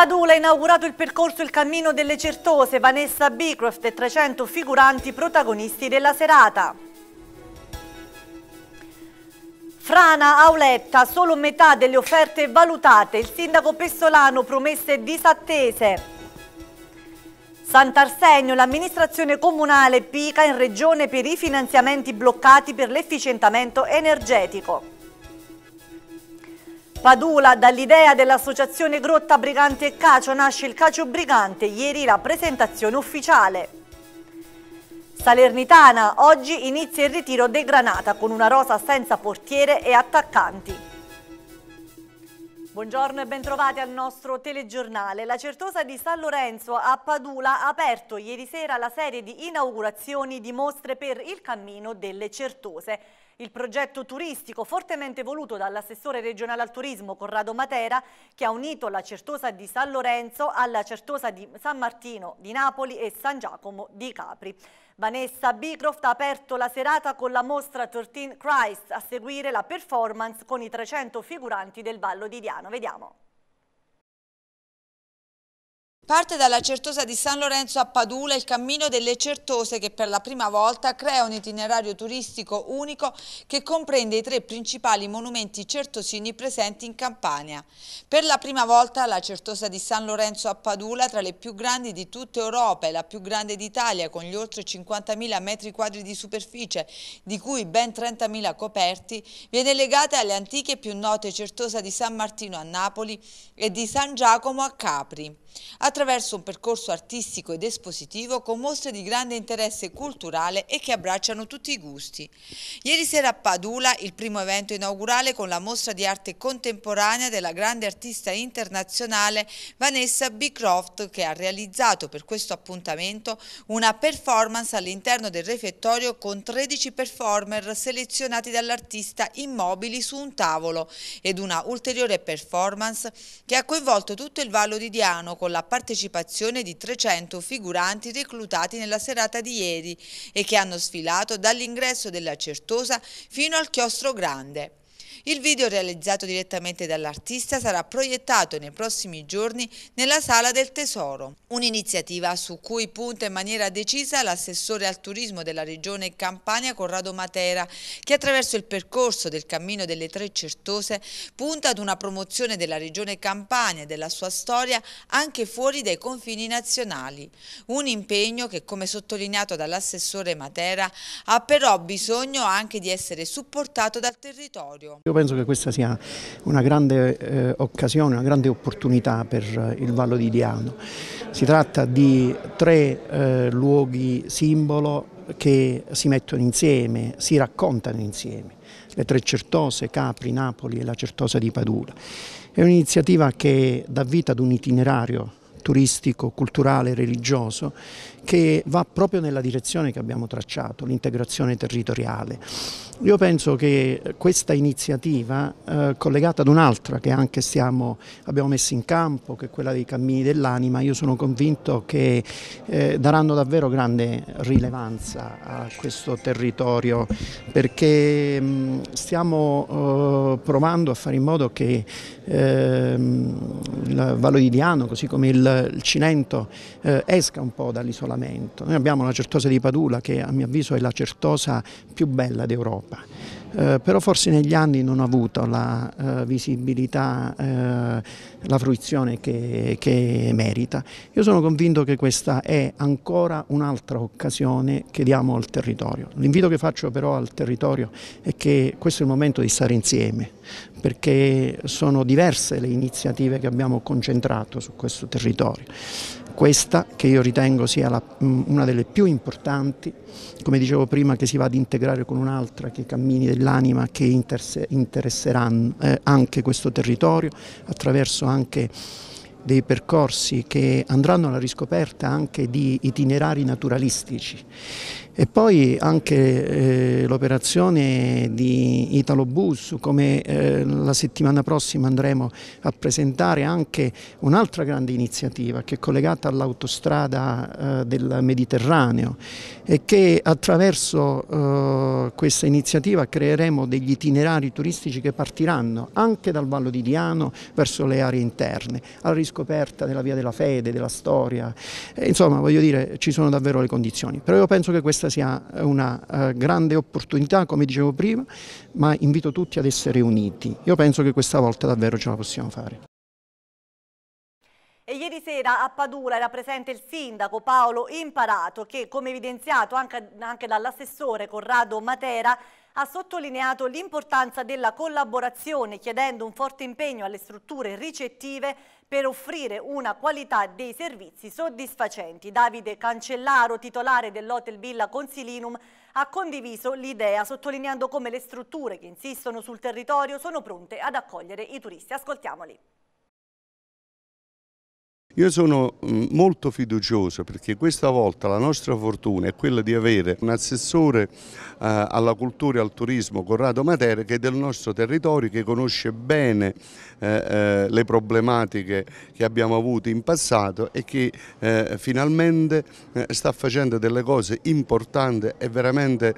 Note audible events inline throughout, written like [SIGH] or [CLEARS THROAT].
Padula ha inaugurato il percorso Il Cammino delle Certose, Vanessa Bicroft e 300 figuranti protagonisti della serata. Frana, Auletta, solo metà delle offerte valutate, il sindaco Pessolano promesse disattese. Sant'Arsenio, l'amministrazione comunale pica in regione per i finanziamenti bloccati per l'efficientamento energetico. Padula, dall'idea dell'associazione Grotta Brigante e Cacio nasce il Cacio Brigante, ieri la presentazione ufficiale. Salernitana, oggi inizia il ritiro dei Granata con una rosa senza portiere e attaccanti. Buongiorno e bentrovati al nostro telegiornale. La Certosa di San Lorenzo a Padula ha aperto ieri sera la serie di inaugurazioni di mostre per il cammino delle Certose il progetto turistico fortemente voluto dall'assessore regionale al turismo Corrado Matera che ha unito la Certosa di San Lorenzo alla Certosa di San Martino di Napoli e San Giacomo di Capri. Vanessa Bicroft ha aperto la serata con la mostra 13 Christ a seguire la performance con i 300 figuranti del Vallo di Diano. Vediamo. Parte dalla Certosa di San Lorenzo a Padula il Cammino delle Certose che per la prima volta crea un itinerario turistico unico che comprende i tre principali monumenti certosini presenti in Campania. Per la prima volta la Certosa di San Lorenzo a Padula, tra le più grandi di tutta Europa e la più grande d'Italia con gli oltre 50.000 metri quadri di superficie, di cui ben 30.000 coperti, viene legata alle antiche e più note Certosa di San Martino a Napoli e di San Giacomo a Capri attraverso un percorso artistico ed espositivo con mostre di grande interesse culturale e che abbracciano tutti i gusti. Ieri sera a Padula il primo evento inaugurale con la mostra di arte contemporanea della grande artista internazionale Vanessa Bicroft che ha realizzato per questo appuntamento una performance all'interno del refettorio con 13 performer selezionati dall'artista immobili su un tavolo ed una ulteriore performance che ha coinvolto tutto il Vallo di Diano con la partecipazione partecipazione di 300 figuranti reclutati nella serata di ieri e che hanno sfilato dall'ingresso della Certosa fino al Chiostro Grande. Il video realizzato direttamente dall'artista sarà proiettato nei prossimi giorni nella Sala del Tesoro, un'iniziativa su cui punta in maniera decisa l'assessore al turismo della regione Campania Corrado Matera, che attraverso il percorso del Cammino delle Tre Certose punta ad una promozione della regione Campania e della sua storia anche fuori dai confini nazionali. Un impegno che, come sottolineato dall'assessore Matera, ha però bisogno anche di essere supportato dal territorio penso che questa sia una grande eh, occasione, una grande opportunità per eh, il Vallo di Diano. Si tratta di tre eh, luoghi simbolo che si mettono insieme, si raccontano insieme, le tre certose, Capri, Napoli e la certosa di Padula. È un'iniziativa che dà vita ad un itinerario turistico, culturale, religioso che va proprio nella direzione che abbiamo tracciato, l'integrazione territoriale. Io penso che questa iniziativa, eh, collegata ad un'altra che anche stiamo, abbiamo messo in campo, che è quella dei cammini dell'anima, io sono convinto che eh, daranno davvero grande rilevanza a questo territorio perché mh, mm, stiamo eh, provando a fare in modo che ehm, il Vallo di Diano, così come il, il Cinento, eh, esca un po' dall'isolamento Parlamento. Noi abbiamo la certosa di Padula che a mio avviso è la certosa più bella d'Europa, eh, però forse negli anni non ha avuto la eh, visibilità, eh, la fruizione che, che merita. Io sono convinto che questa è ancora un'altra occasione che diamo al territorio. L'invito che faccio però al territorio è che questo è il momento di stare insieme, perché sono diverse le iniziative che abbiamo concentrato su questo territorio questa che io ritengo sia la, mm, una delle più importanti, come dicevo prima che si va ad integrare con un'altra, che cammini dell'anima che interesseranno eh, anche questo territorio attraverso anche dei percorsi che andranno alla riscoperta anche di itinerari naturalistici e poi anche eh, l'operazione di Italo Bus, come eh, la settimana prossima andremo a presentare anche un'altra grande iniziativa che è collegata all'autostrada eh, del Mediterraneo e che attraverso eh, questa iniziativa creeremo degli itinerari turistici che partiranno anche dal Vallo di Diano verso le aree interne, alla riscoperta della via della fede, della storia, e, insomma voglio dire ci sono davvero le condizioni, però io penso che questa questa sia una eh, grande opportunità, come dicevo prima, ma invito tutti ad essere uniti. Io penso che questa volta davvero ce la possiamo fare. E ieri sera a Padula era presente il sindaco Paolo Imparato che, come evidenziato anche, anche dall'assessore Corrado Matera, ha sottolineato l'importanza della collaborazione chiedendo un forte impegno alle strutture ricettive per offrire una qualità dei servizi soddisfacenti. Davide Cancellaro, titolare dell'Hotel Villa Consilinum, ha condiviso l'idea sottolineando come le strutture che insistono sul territorio sono pronte ad accogliere i turisti. Ascoltiamoli. Io sono mm, molto fiducioso perché questa volta la nostra fortuna è quella di avere un assessore eh, alla cultura e al turismo, Corrado Matera, che è del nostro territorio, che conosce bene eh, eh, le problematiche che abbiamo avuto in passato e che finalmente sta facendo delle cose importanti e veramente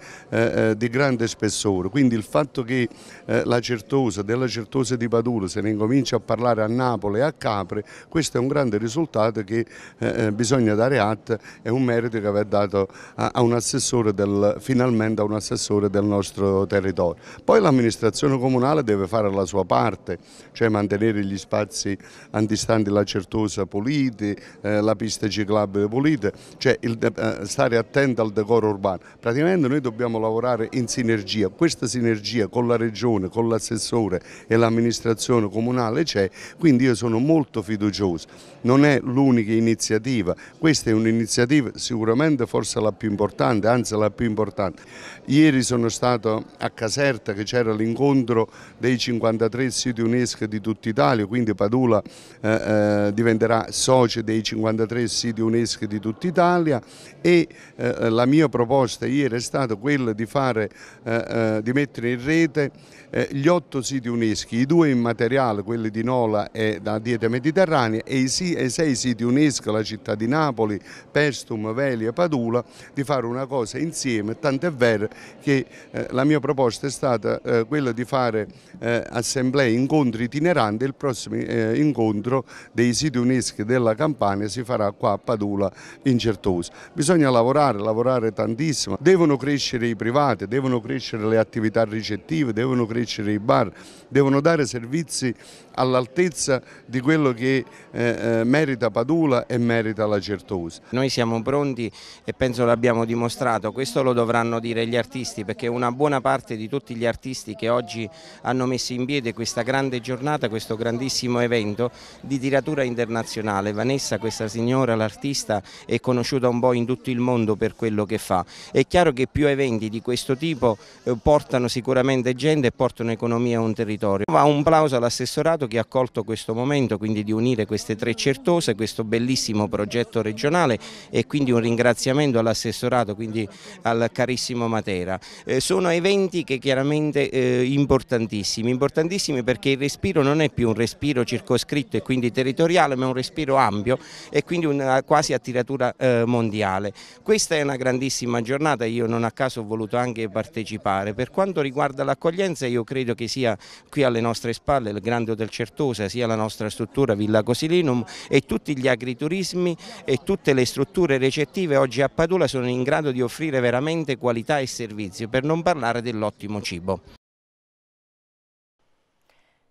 di grande spessore. Quindi il fatto che la Certosa, della Certosa di Padula, se ne incomincia a parlare a Napoli e a Capri, questo è un grande risultato risultato che eh, eh, bisogna dare atto è un merito che aver dato a, a un assessore del, finalmente a un assessore del nostro territorio. Poi l'amministrazione comunale deve fare la sua parte, cioè mantenere gli spazi antistanti la certosa puliti, eh, la pista ciclabile pulita, cioè il, eh, stare attento al decoro urbano. Praticamente noi dobbiamo lavorare in sinergia, questa sinergia con la regione, con l'assessore e l'amministrazione comunale c'è, quindi io sono molto fiducioso. Non non è l'unica iniziativa, questa è un'iniziativa sicuramente forse la più importante, anzi la più importante. Ieri sono stato a Caserta che c'era l'incontro dei 53 siti UNESCO di tutta Italia, quindi Padula eh, eh diventerà socio dei 53 siti UNESCO di tutta Italia e eh, la mia proposta ieri è stata quella di, fare, eh, eh di mettere in rete eh, gli otto siti UNESCO, i due in materiale, quelli di Nola e da Dieta Mediterranea e i, e sei siti UNESCO, la città di Napoli, Pestum, Veli e Padula, di fare una cosa insieme, tant'è vero che eh, la mia proposta è stata eh, quella di fare eh, assemblee, incontri itineranti, il prossimo eh, incontro dei siti UNESCO della Campania si farà qua a Padula in Certosa. Bisogna lavorare, lavorare tantissimo, devono crescere i privati, devono crescere le attività ricettive, devono crescere i bar, devono dare servizi all'altezza di quello che eh, eh merita Padula e merita la Certosa. Noi siamo pronti e penso l'abbiamo dimostrato, questo lo dovranno dire gli artisti perché una buona parte di tutti gli artisti che oggi hanno messo in piedi questa grande giornata, questo grandissimo evento di tiratura internazionale. Vanessa, questa signora, l'artista, è conosciuta un po' in tutto il mondo per quello che fa. È chiaro che più eventi di questo tipo eh, portano sicuramente gente e portano economia a un territorio. Va un plauso all'assessorato che ha accolto questo momento, quindi di unire queste tre certezze Certosa, questo bellissimo progetto regionale e quindi un ringraziamento all'assessorato, quindi al carissimo Matera. Eh, sono eventi che chiaramente eh, importantissimi, importantissimi perché il respiro non è più un respiro circoscritto e quindi territoriale ma un respiro ampio e quindi una, quasi a tiratura eh, mondiale. Questa è una grandissima giornata, io non a caso ho voluto anche partecipare. Per quanto riguarda l'accoglienza io credo che sia qui alle nostre spalle il grande hotel Certosa, sia la nostra struttura Villa Cosilinum e tutti gli agriturismi e tutte le strutture recettive oggi a Padula sono in grado di offrire veramente qualità e servizio, per non parlare dell'ottimo cibo.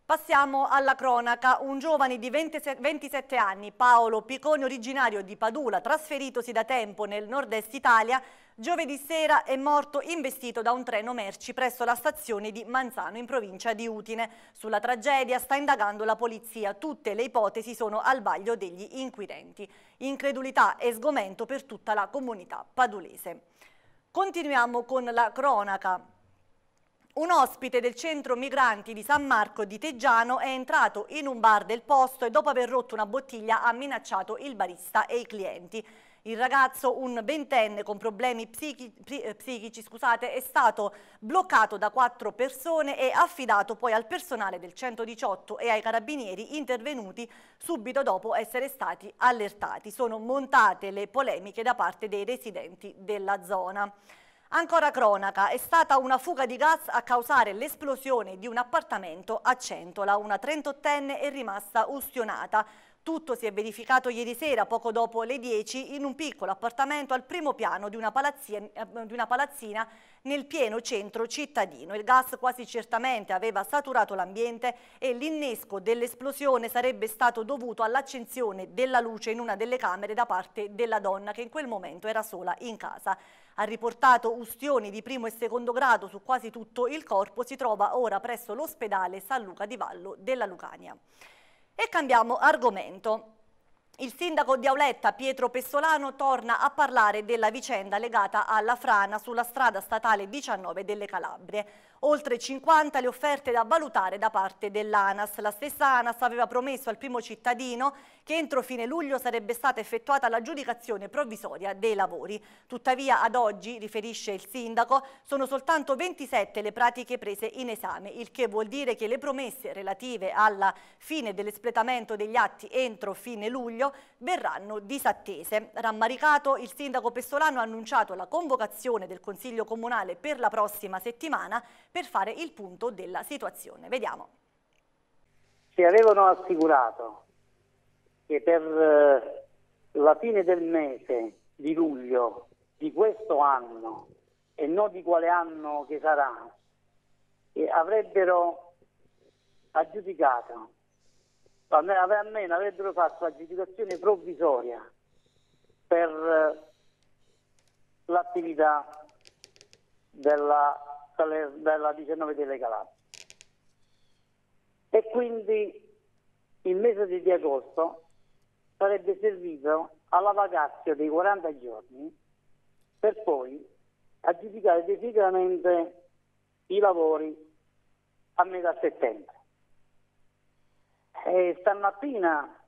Passiamo alla cronaca. Un giovane di 20, 27 anni, Paolo Piconi, originario di Padula, trasferitosi da tempo nel nord-est Italia, giovedì sera è morto investito da un treno merci presso la stazione di Manzano in provincia di Utine. Sulla tragedia sta indagando la polizia. Tutte le ipotesi sono al vaglio degli inquirenti. Incredulità e sgomento per tutta la comunità padulese. Continuiamo con la cronaca. Un ospite del centro migranti di San Marco di Teggiano è entrato in un bar del posto e dopo aver rotto una bottiglia ha minacciato il barista e i clienti. Il ragazzo, un ventenne con problemi psichi, eh, psichici, scusate, è stato bloccato da quattro persone e affidato poi al personale del 118 e ai carabinieri intervenuti subito dopo essere stati allertati. Sono montate le polemiche da parte dei residenti della zona. Ancora cronaca, è stata una fuga di gas a causare l'esplosione di un appartamento a Centola. Una 38enne è rimasta ustionata. Tutto si è verificato ieri sera, poco dopo le 10, in un piccolo appartamento al primo piano di una, eh, di una, palazzina nel pieno centro cittadino. Il gas quasi certamente aveva saturato l'ambiente e l'innesco dell'esplosione sarebbe stato dovuto all'accensione della luce in una delle camere da parte della donna che in quel momento era sola in casa ha riportato ustioni di primo e secondo grado su quasi tutto il corpo, si trova ora presso l'ospedale San Luca di Vallo della Lucania. E cambiamo argomento. Il sindaco di Auletta, Pietro Pessolano, torna a parlare della vicenda legata alla frana sulla strada statale 19 delle Calabrie. Oltre 50 le offerte da valutare da parte dell'ANAS. La stessa ANAS aveva promesso al primo cittadino che entro fine luglio sarebbe stata effettuata l'aggiudicazione provvisoria dei lavori. Tuttavia ad oggi, riferisce il sindaco, sono soltanto 27 le pratiche prese in esame, il che vuol dire che le promesse relative alla fine dell'espletamento degli atti entro fine luglio verranno disattese. Rammaricato, il sindaco Pestolano ha annunciato la convocazione del Consiglio Comunale per la prossima settimana per fare il punto della situazione. Vediamo. Ci avevano assicurato che per eh, la fine del mese di luglio di questo anno e non di quale anno che sarà, eh, avrebbero aggiudicato, almeno avrebbero fatto aggiudicazione provvisoria per eh, l'attività della dalla 19 delle Calabria. E quindi il mese di agosto sarebbe servito alla vacanza dei 40 giorni per poi aggiudicare definitivamente i lavori a metà settembre. E stamattina,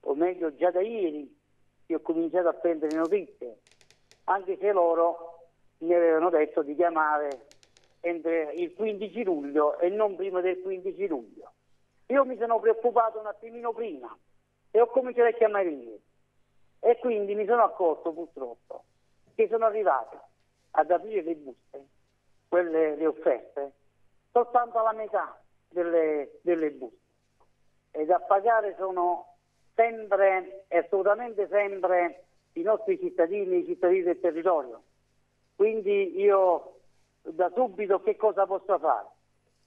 o meglio già da ieri, io ho cominciato a prendere notizie, anche se loro mi avevano detto di chiamare il 15 luglio e non prima del 15 luglio. Io mi sono preoccupato un attimino prima e ho cominciato a chiamare lì e quindi mi sono accorto purtroppo che sono arrivato ad aprire le buste, quelle, le offerte, soltanto alla metà delle, delle buste e da pagare sono sempre e assolutamente sempre i nostri cittadini, i cittadini del territorio quindi io da subito che cosa posso fare?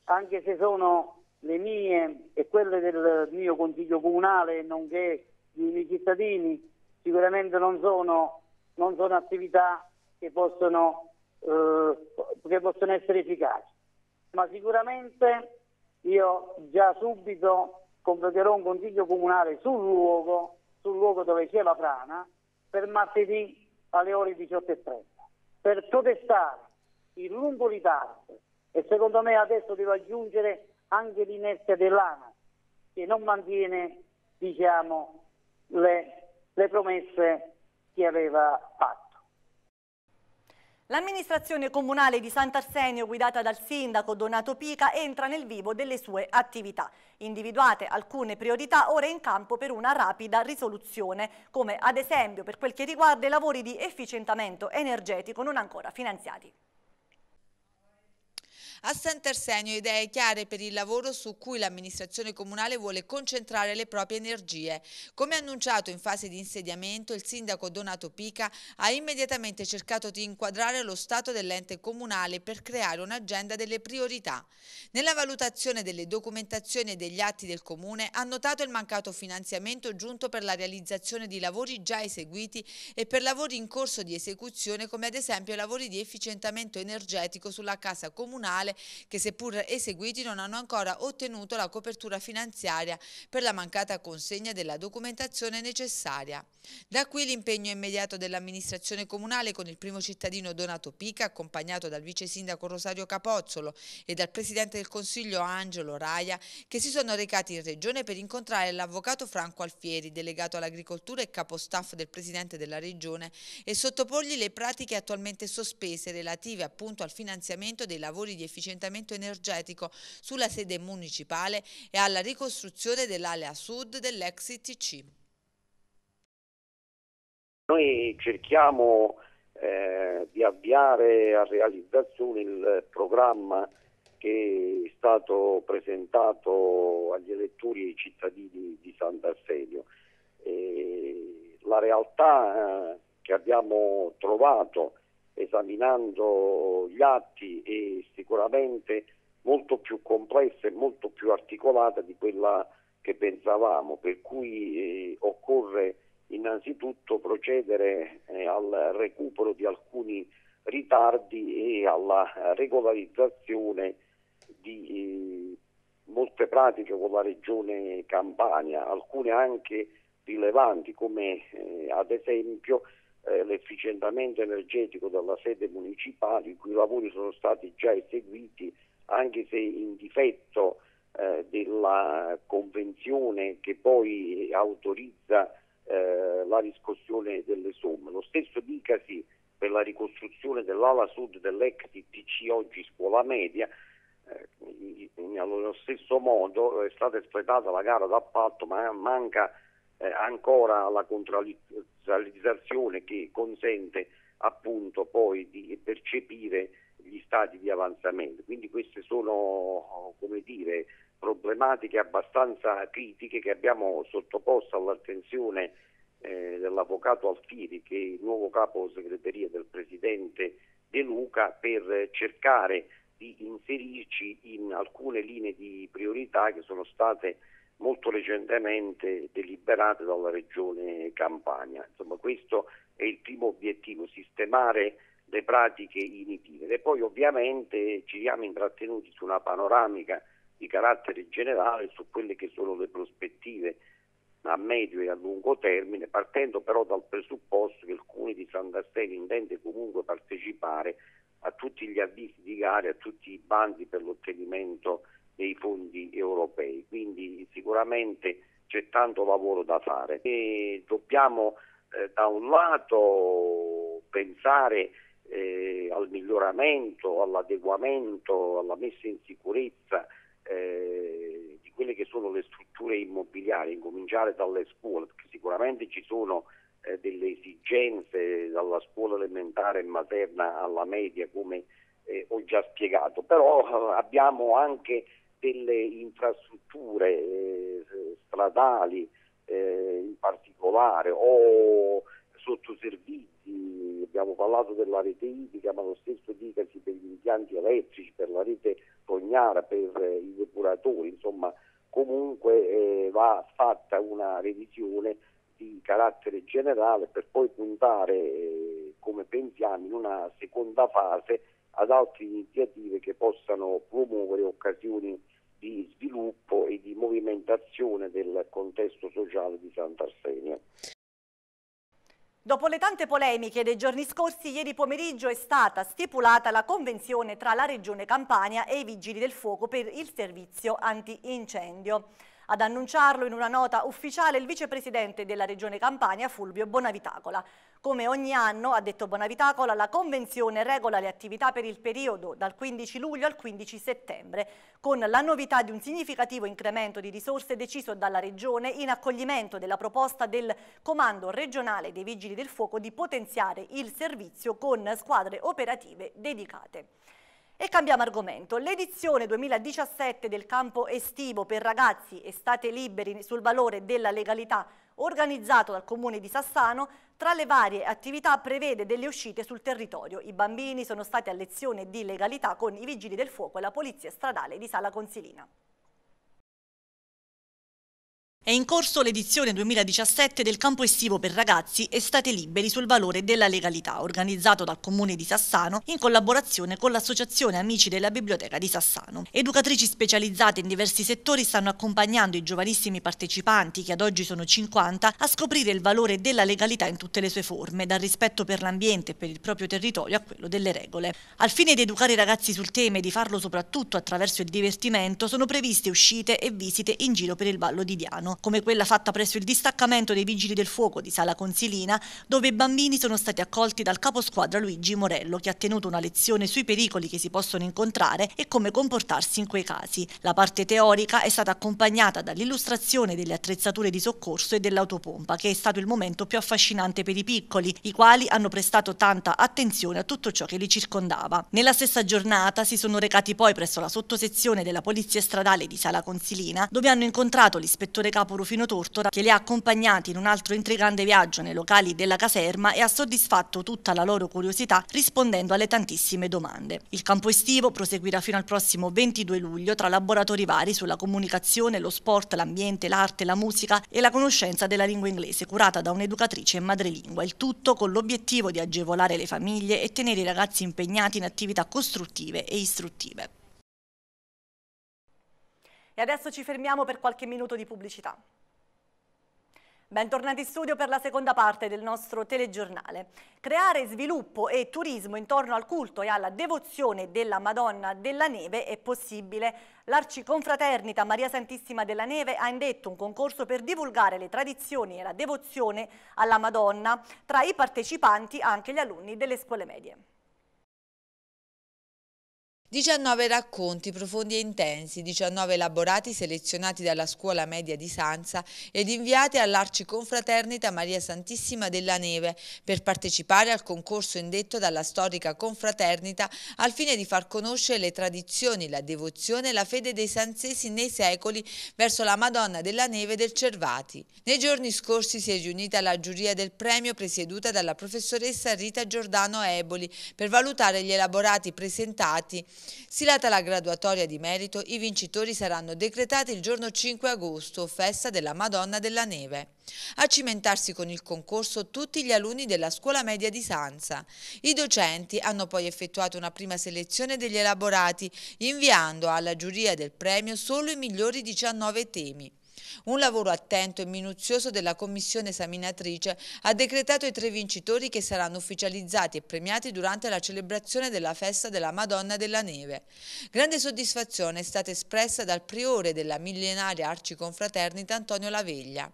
Anche se sono le mie e quelle del mio consiglio comunale, nonché i miei cittadini, sicuramente non sono, non sono attività che possono, eh, che possono essere efficaci. Ma sicuramente io già subito completerò un consiglio comunale sul luogo, sul luogo dove c'è la frana, per martedì alle ore 18.30 per protestare il lungo ritardo e secondo me adesso devo aggiungere anche l'inerzia dell'ANA che non mantiene diciamo, le, le promesse che aveva fatto. L'amministrazione comunale di Sant'Arsenio, guidata dal sindaco Donato Pica, entra nel vivo delle sue attività. Individuate alcune priorità ora in campo per una rapida risoluzione, come ad esempio per quel che riguarda i lavori di efficientamento energetico non ancora finanziati. A Sant'Arsenio idee chiare per il lavoro su cui l'amministrazione comunale vuole concentrare le proprie energie. Come annunciato in fase di insediamento, il sindaco Donato Pica ha immediatamente cercato di inquadrare lo stato dell'ente comunale per creare un'agenda delle priorità. Nella valutazione delle documentazioni e degli atti del comune ha notato il mancato finanziamento giunto per la realizzazione di lavori già eseguiti e per lavori in corso di esecuzione come ad esempio lavori di efficientamento energetico sulla casa comunale che seppur eseguiti non hanno ancora ottenuto la copertura finanziaria per la mancata consegna della documentazione necessaria. Da qui l'impegno immediato dell'amministrazione comunale con il primo cittadino Donato Pica, accompagnato dal vice sindaco Rosario Capozzolo e dal presidente del Consiglio Angelo Raia, che si sono recati in regione per incontrare l'avvocato Franco Alfieri, delegato all'agricoltura e capostaff del presidente della regione, e sottoporgli le pratiche attualmente sospese relative appunto al finanziamento dei lavori di efficienza efficientamento energetico sulla sede municipale e alla ricostruzione dell'area sud dell'ex ITC. Noi cerchiamo eh, di avviare a realizzazione il programma che è stato presentato agli elettori e ai cittadini di Sant'Arsenio. la realtà eh, che abbiamo trovato esaminando gli atti è sicuramente molto più complessa e molto più articolata di quella che pensavamo, per cui eh, occorre innanzitutto procedere eh, al recupero di alcuni ritardi e alla regolarizzazione di eh, molte pratiche con la regione Campania, alcune anche rilevanti come eh, ad esempio eh, l'efficientamento energetico della sede municipale, i cui lavori sono stati già eseguiti anche se in difetto eh, della convenzione che poi autorizza eh, la riscossione delle somme. Lo stesso dicasi per la ricostruzione dell'ala sud dell'ex TC oggi scuola media, eh, in, allo stesso modo è stata espletata la gara d'appalto ma manca eh, ancora la contralizzazione che consente appunto poi di percepire gli stati di avanzamento. Quindi queste sono come dire, problematiche abbastanza critiche che abbiamo sottoposto all'attenzione eh, dell'avvocato Alfieri, che è il nuovo capo segreteria del Presidente De Luca, per cercare di inserirci in alcune linee di priorità che sono state molto recentemente deliberate dalla regione Campania. Insomma, questo è il primo obiettivo, sistemare le pratiche initive. E poi ovviamente ci siamo intrattenuti su una panoramica di carattere generale su quelle che sono le prospettive a medio e a lungo termine, partendo però dal presupposto che il Comune di Sant'Asteli intende comunque partecipare a tutti gli avvisi di gare, a tutti i bandi per l'ottenimento dei fondi europei, quindi sicuramente c'è tanto lavoro da fare e dobbiamo eh, da un lato pensare eh, al miglioramento, all'adeguamento, alla messa in sicurezza eh, di quelle che sono le strutture immobiliari, incominciare dalle scuole, perché sicuramente ci sono eh, delle esigenze dalla scuola elementare e materna alla media come eh, ho già spiegato, però eh, abbiamo anche delle infrastrutture eh, stradali eh, in particolare o sottoservizi, abbiamo parlato della rete idrica, ma lo stesso dicasi per gli impianti elettrici, per la rete cognara, per eh, i depuratori, insomma comunque va fatta una revisione di carattere generale per poi puntare, come pensiamo, in una seconda fase ad altre iniziative che possano promuovere occasioni di sviluppo e di movimentazione del contesto sociale di Sant'Arsenio. Dopo le tante polemiche dei giorni scorsi, ieri pomeriggio è stata stipulata la convenzione tra la Regione Campania e i Vigili del Fuoco per il servizio antincendio. Ad annunciarlo in una nota ufficiale il vicepresidente della regione Campania Fulvio Bonavitacola. Come ogni anno, ha detto Bonavitacola, la convenzione regola le attività per il periodo dal 15 luglio al 15 settembre, con la novità di un significativo incremento di risorse deciso dalla regione in accoglimento della proposta del Comando regionale dei Vigili del Fuoco di potenziare il servizio con squadre operative dedicate. E cambiamo argomento. L'edizione 2017 del campo estivo per ragazzi Estate Liberi sul valore della legalità organizzato dal comune di Sassano, tra le varie attività prevede delle uscite sul territorio. I bambini sono stati a lezione di legalità con i vigili del fuoco e la polizia stradale di Sala Consilina. È in corso l'edizione 2017 del campo estivo per ragazzi Estate Liberi sul valore della legalità, organizzato dal Comune di Sassano in collaborazione con l'Associazione Amici della Biblioteca di Sassano. Educatrici specializzate in diversi settori stanno accompagnando i giovanissimi partecipanti, che ad oggi sono 50, a scoprire il valore della legalità in tutte le sue forme, dal rispetto per l'ambiente e per il proprio territorio a quello delle regole. Al fine di educare i ragazzi sul tema e di farlo soprattutto attraverso il divertimento, sono previste uscite e visite in giro per il Vallo di Diano come quella fatta presso il distaccamento dei Vigili del Fuoco di Sala Consilina, dove i bambini sono stati accolti dal caposquadra Luigi Morello, che ha tenuto una lezione sui pericoli che si possono incontrare e come comportarsi in quei casi. La parte teorica è stata accompagnata dall'illustrazione delle attrezzature di soccorso e dell'autopompa, che è stato il momento più affascinante per i piccoli, i quali hanno prestato tanta attenzione a tutto ciò che li circondava. Nella stessa giornata si sono recati poi presso la sottosezione della Polizia Stradale di Sala Consilina, dove hanno incontrato l'ispettore capo capo Rufino Tortora che li ha accompagnati in un altro intrigante viaggio nei locali della caserma e ha soddisfatto tutta la loro curiosità rispondendo alle tantissime domande. Il campo estivo proseguirà fino al prossimo 22 luglio tra laboratori vari sulla comunicazione, lo sport, l'ambiente, l'arte, la musica e la conoscenza della lingua inglese curata da un'educatrice in madrelingua, il tutto con l'obiettivo di agevolare le famiglie e tenere i ragazzi impegnati in attività costruttive e istruttive. E adesso ci fermiamo per qualche minuto di pubblicità. Bentornati in studio per la seconda parte del nostro telegiornale. Creare sviluppo e turismo intorno al culto e alla devozione della Madonna della Neve è possibile. L'Arciconfraternita Maria Santissima della Neve ha indetto un concorso per divulgare le tradizioni e la devozione alla Madonna, tra i partecipanti anche gli alunni delle scuole medie. 19 racconti profondi e intensi, 19 elaborati selezionati dalla scuola media di Sanza ed inviati all'Arciconfraternita Maria Santissima della Neve per partecipare al concorso indetto dalla storica confraternita al fine di far conoscere le tradizioni, la devozione e la fede dei sanzesi nei secoli verso la Madonna della Neve del Cervati. Nei giorni scorsi si è riunita la giuria del premio presieduta dalla professoressa Rita Giordano Eboli per valutare gli elaborati presentati Silata la graduatoria di merito, i vincitori saranno decretati il giorno 5 agosto, festa della Madonna della Neve. A cimentarsi con il concorso tutti gli alunni della scuola media di Sanza. I docenti hanno poi effettuato una prima selezione degli elaborati, inviando alla giuria del premio solo i migliori 19 temi. Un lavoro attento e minuzioso della commissione esaminatrice ha decretato i tre vincitori che saranno ufficializzati e premiati durante la celebrazione della festa della Madonna della Neve. Grande soddisfazione è stata espressa dal priore della millenaria arciconfraternita Antonio Laveglia.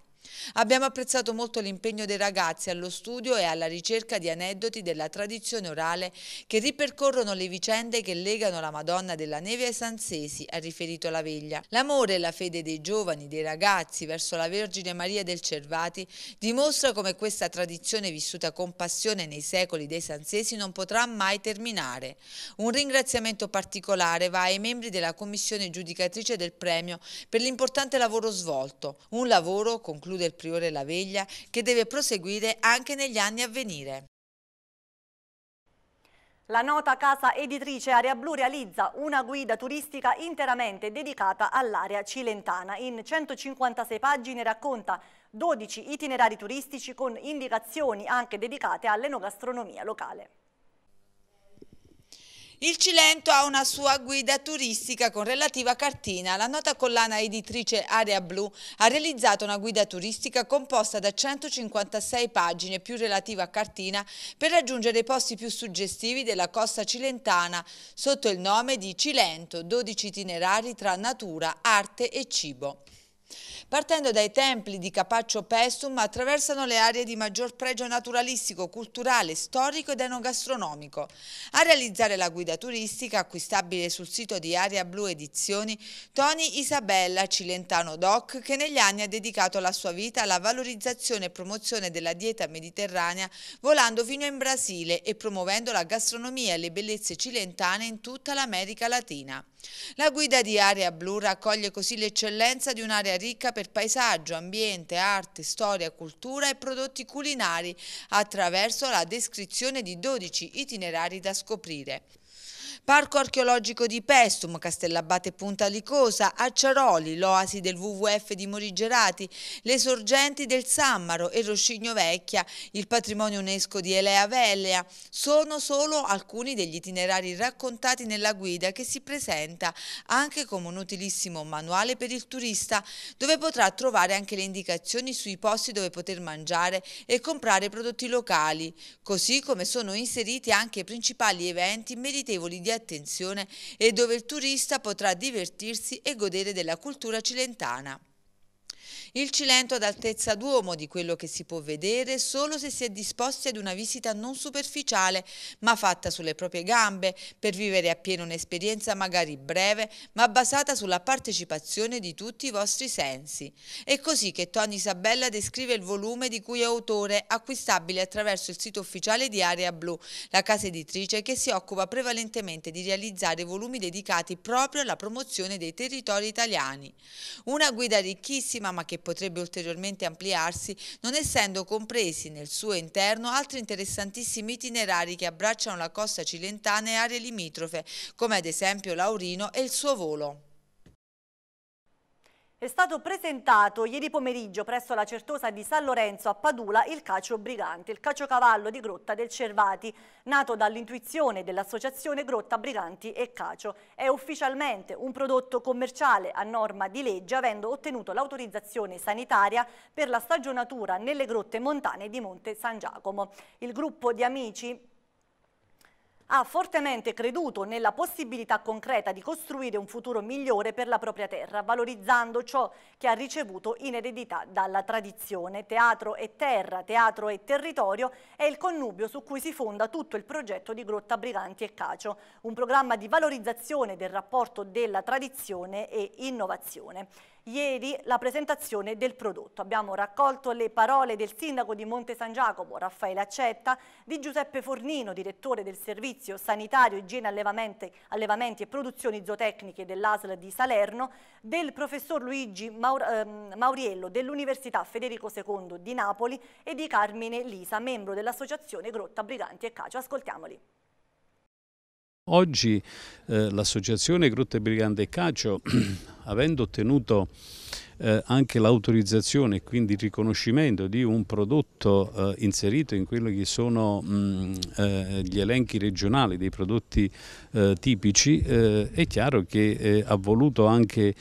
Abbiamo apprezzato molto l'impegno dei ragazzi allo studio e alla ricerca di aneddoti della tradizione orale che ripercorrono le vicende che legano la Madonna della Neve ai Sansesi, ha riferito la veglia. L'amore e la fede dei giovani, dei ragazzi verso la Vergine Maria del Cervati dimostra come questa tradizione vissuta con passione nei secoli dei Sansesi non potrà mai terminare. Un ringraziamento particolare va ai membri della commissione giudicatrice del premio per l'importante lavoro svolto, un lavoro concluso conclude il priore Veglia, che deve proseguire anche negli anni a venire. La nota casa editrice Area Blu realizza una guida turistica interamente dedicata all'area cilentana. In 156 pagine racconta 12 itinerari turistici con indicazioni anche dedicate all'enogastronomia locale. Il Cilento ha una sua guida turistica con relativa cartina. La nota collana editrice Area Blu ha realizzato una guida turistica composta da 156 pagine più relativa cartina per raggiungere i posti più suggestivi della costa cilentana sotto il nome di Cilento, 12 itinerari tra natura, arte e cibo. Partendo dai templi di Capaccio Pestum attraversano le aree di maggior pregio naturalistico, culturale, storico ed enogastronomico. A realizzare la guida turistica, acquistabile sul sito di Area Blu Edizioni, Tony Isabella Cilentano Doc, che negli anni ha dedicato la sua vita alla valorizzazione e promozione della dieta mediterranea, volando fino in Brasile e promuovendo la gastronomia e le bellezze cilentane in tutta l'America Latina. La guida di Area Blu raccoglie così l'eccellenza di un'area ricca per per paesaggio, ambiente, arte, storia, cultura e prodotti culinari attraverso la descrizione di 12 itinerari da scoprire. Parco archeologico di Pestum, Castellabate Punta Licosa, Acciaroli, l'oasi del WWF di Morigerati, le sorgenti del Sammaro e Roscigno Vecchia, il patrimonio UNESCO di Elea Vellea, sono solo alcuni degli itinerari raccontati nella guida che si presenta anche come un utilissimo manuale per il turista, dove potrà trovare anche le indicazioni sui posti dove poter mangiare e comprare prodotti locali, così come sono inseriti anche i principali eventi meritevoli di attenzione e dove il turista potrà divertirsi e godere della cultura cilentana. Il Cilento ad altezza d'uomo di quello che si può vedere solo se si è disposti ad una visita non superficiale ma fatta sulle proprie gambe per vivere appieno un'esperienza magari breve ma basata sulla partecipazione di tutti i vostri sensi. È così che Tony Isabella descrive il volume di cui è autore acquistabile attraverso il sito ufficiale di Area Blu, la casa editrice che si occupa prevalentemente di realizzare volumi dedicati proprio alla promozione dei territori italiani. Una guida ricchissima ma che potrebbe ulteriormente ampliarsi, non essendo compresi nel suo interno altri interessantissimi itinerari che abbracciano la costa cilentana e aree limitrofe, come ad esempio Laurino e il suo volo. È stato presentato ieri pomeriggio presso la Certosa di San Lorenzo a Padula il cacio brigante, il caciocavallo di Grotta del Cervati, nato dall'intuizione dell'associazione Grotta Briganti e Cacio. È ufficialmente un prodotto commerciale a norma di legge avendo ottenuto l'autorizzazione sanitaria per la stagionatura nelle grotte montane di Monte San Giacomo. Il gruppo di amici ha fortemente creduto nella possibilità concreta di costruire un futuro migliore per la propria terra, valorizzando ciò che ha ricevuto in eredità dalla tradizione. Teatro e terra, teatro e territorio è il connubio su cui si fonda tutto il progetto di Grotta Briganti e Cacio, un programma di valorizzazione del rapporto della tradizione e innovazione ieri la presentazione del prodotto. Abbiamo raccolto le parole del sindaco di Monte San Giacomo, Raffaele Accetta, di Giuseppe Fornino, direttore del servizio sanitario, igiene, allevamenti e produzioni zootecniche dell'ASL di Salerno, del professor Luigi Maur ehm, Mauriello dell'Università Federico II di Napoli e di Carmine Lisa, membro dell'associazione Grotta Briganti e Cacio. Ascoltiamoli. Oggi eh, l'associazione Grotte Brigante e Caccio, [CLEARS THROAT] avendo ottenuto eh, anche l'autorizzazione e quindi il riconoscimento di un prodotto eh, inserito in quelli che sono mh, mm, eh, gli elenchi regionali dei prodotti eh, tipici, eh, è chiaro che eh, ha voluto anche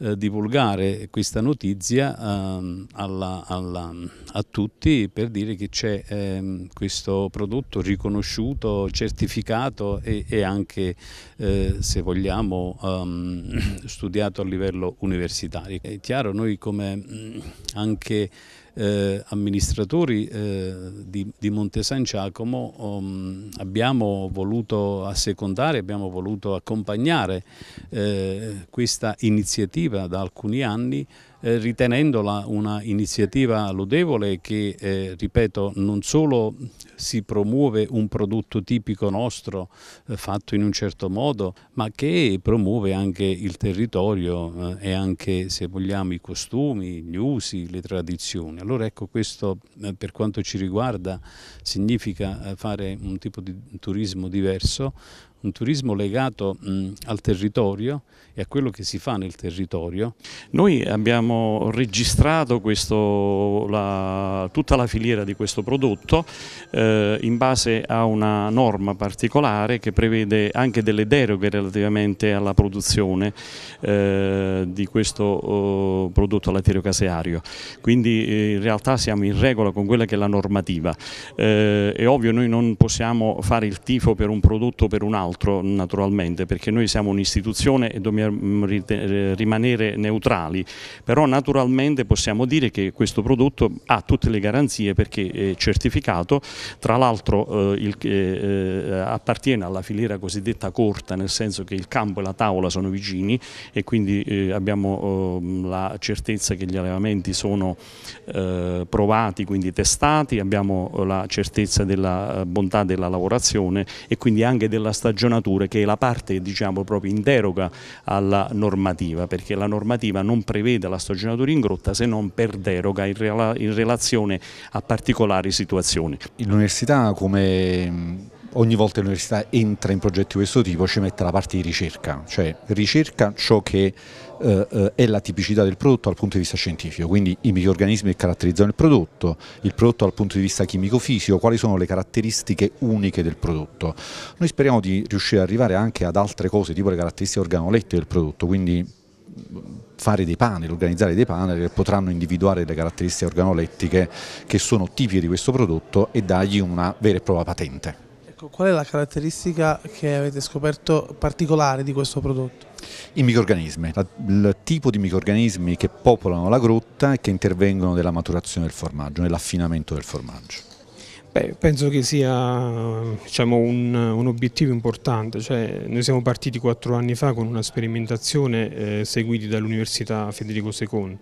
eh, divulgare questa notizia eh, alla, alla, a tutti per dire che c'è eh, questo prodotto riconosciuto, certificato e, e anche eh, se vogliamo ehm, [CLEARS THROAT] studiato a livello universitario. È chiaro noi come mm, anche eh, amministratori eh, di, di, Monte San Giacomo um, abbiamo voluto assecondare, abbiamo voluto accompagnare eh, questa iniziativa da alcuni anni eh, ritenendola una iniziativa lodevole che, eh, ripeto, non solo si promuove un prodotto tipico nostro eh, fatto in un certo modo, ma che promuove anche il territorio eh, e anche, se vogliamo, i costumi, gli usi, le tradizioni. Allora ecco questo eh, per quanto ci riguarda significa fare un tipo di turismo diverso, un turismo legato mh, al territorio e a quello che si fa nel territorio. Noi abbiamo registrato questo, la, tutta la filiera di questo prodotto eh, in base a una norma particolare che prevede anche delle deroghe relativamente alla produzione eh, di questo oh, eh, prodotto lattiero-caseario. Quindi in realtà siamo in regola con quella che è la normativa. Eh, è ovvio noi non possiamo fare il tifo per un prodotto o per un altro altro naturalmente perché noi siamo un'istituzione e dobbiamo rimanere neutrali, però naturalmente possiamo dire che questo prodotto ha tutte le garanzie perché è certificato, tra l'altro eh, eh, eh, appartiene alla filiera cosiddetta corta, nel senso che il campo e la tavola sono vicini e quindi eh, abbiamo eh, la certezza che gli allevamenti sono eh, provati, quindi testati, abbiamo la certezza della bontà della lavorazione e quindi anche della stagione regionature che è la parte diciamo, proprio in deroga alla normativa perché la normativa non prevede la stagionatura in grotta se non per deroga in, rela in relazione a particolari situazioni. L'università come ogni volta l'università entra in progetti di questo tipo ci mette la parte di ricerca, cioè ricerca ciò che eh, eh è la tipicità del prodotto dal punto di vista scientifico, quindi i microorganismi che caratterizzano il prodotto, il prodotto dal punto di vista chimico-fisico, quali sono le caratteristiche uniche del prodotto. Noi speriamo di riuscire ad arrivare anche ad altre cose, tipo le caratteristiche organolettiche del prodotto, quindi mm, fare dei panel, organizzare dei panel che potranno individuare le caratteristiche organolettiche che sono tipiche di questo prodotto e dargli una vera e propria patente. Ecco, qual è la caratteristica che avete scoperto particolare di questo prodotto? I microrganismi, il tipo di microrganismi che popolano la grotta e che intervengono nella maturazione del formaggio, nell'affinamento del formaggio. Beh, penso che sia diciamo, un, un, obiettivo importante, cioè, noi siamo partiti quattro anni fa con una sperimentazione eh, seguita dall'Università Federico II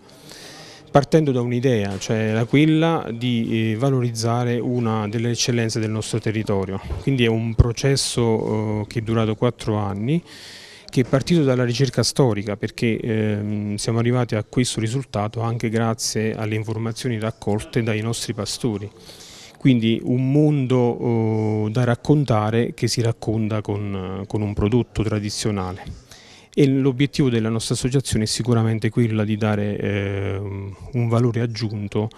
partendo da un'idea, cioè quella di eh, valorizzare una delle eccellenze del nostro territorio. Quindi è un processo eh, che è durato quattro anni che è partito dalla ricerca storica perché ehm, siamo arrivati a questo risultato anche grazie alle informazioni raccolte dai nostri pastori. Quindi un mondo oh, da raccontare che si racconta con un prodotto tradizionale e l'obiettivo della nostra associazione è sicuramente quello di dare eh, un valore aggiunto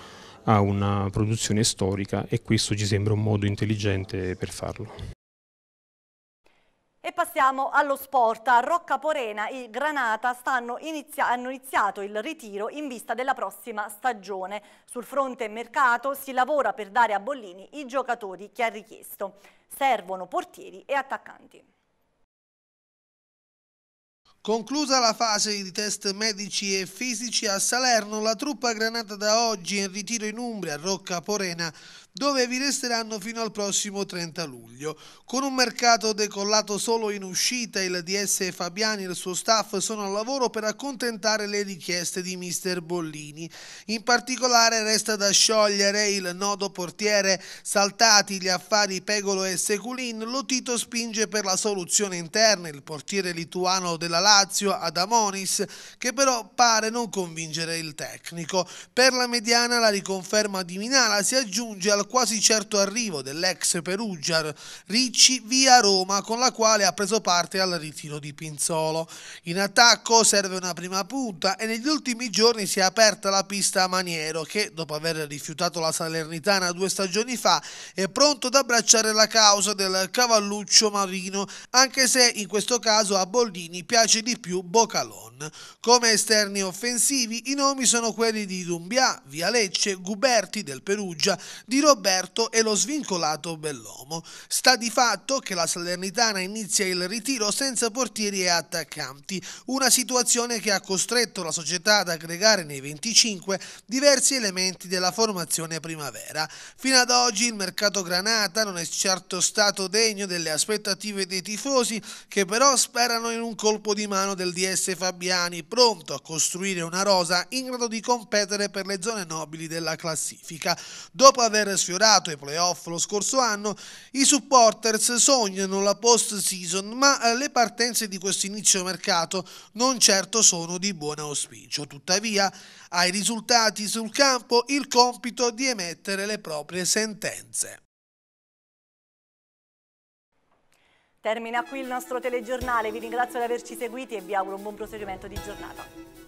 a una produzione storica e questo ci sembra un modo intelligente per farlo. E passiamo allo sport. A Rocca Porena i Granata inizia hanno iniziato il ritiro in vista della prossima stagione. Sul fronte mercato si lavora per dare a Bollini i giocatori che ha richiesto. Servono portieri e attaccanti. Conclusa la fase di test medici e fisici a Salerno, la truppa granata da oggi in ritiro in Umbria, Rocca Porena, dove vi resteranno fino al prossimo 30 luglio. Con un mercato decollato solo in uscita, il DS Fabiani e il suo staff sono al lavoro per accontentare le richieste di mister Bollini. In particolare resta da sciogliere il nodo portiere, saltati gli affari Pegolo e Seculin, Lotito spinge per la soluzione interna il portiere lituano della Lazio Adamonis, che però pare non convincere il tecnico. Per la mediana la riconferma di Minala si aggiunge al quasi certo arrivo dell'ex Perugia Ricci via Roma con la quale ha preso parte al ritiro di Pinzolo. In attacco serve una prima punta e negli ultimi giorni si è aperta la pista a Maniero che dopo aver rifiutato la Salernitana due stagioni fa è pronto ad abbracciare la causa del cavalluccio marino anche se in questo caso a Boldini piace di più Bocalon. Come esterni offensivi i nomi sono quelli di Dumbia, Vialecce, Guberti del Perugia, di Roma Roberto e lo svincolato Bellomo. Sta di fatto che la Salernitana inizia il ritiro senza portieri e attaccanti, una situazione che ha costretto la società ad aggregare nei 25 diversi elementi della formazione primavera. Fino ad oggi il mercato Granata non è certo stato degno delle aspettative dei tifosi che però sperano in un colpo di mano del DS Fabiani pronto a costruire una rosa in grado di competere per le zone nobili della classifica. Dopo aver sfiorato i playoff lo scorso anno, i supporters sognano la post-season, ma eh, le partenze di questo inizio mercato non certo sono di buon auspicio. Tuttavia, ai risultati sul campo il compito di emettere le proprie sentenze. Termina qui il nostro telegiornale, vi ringrazio di averci seguiti e vi auguro un buon proseguimento di giornata.